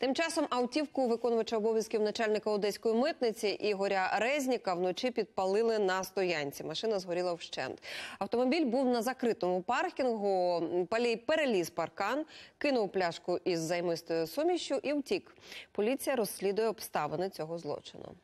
Тим часом автівку виконувача обов'язків начальника одеської митниці Ігоря Резніка вночі підпалили на стоянці. Машина згоріла вщент. Автомобіль був на закритому паркінгу. Палій переліз паркан, кинув пляшку із займистою сумішю і втік. Поліція розслідує обставини цього злочину.